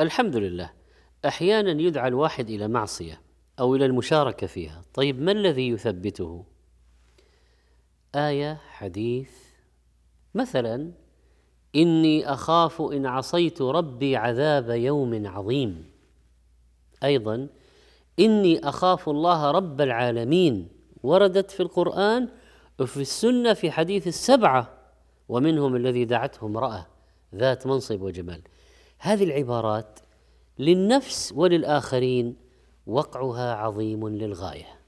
الحمد لله احيانا يدعى الواحد الى معصيه او الى المشاركه فيها طيب ما الذي يثبته ايه حديث مثلا اني اخاف ان عصيت ربي عذاب يوم عظيم ايضا اني اخاف الله رب العالمين وردت في القران وفي السنه في حديث السبعه ومنهم الذي دعته امراه ذات منصب وجمال هذه العبارات للنفس وللآخرين وقعها عظيم للغاية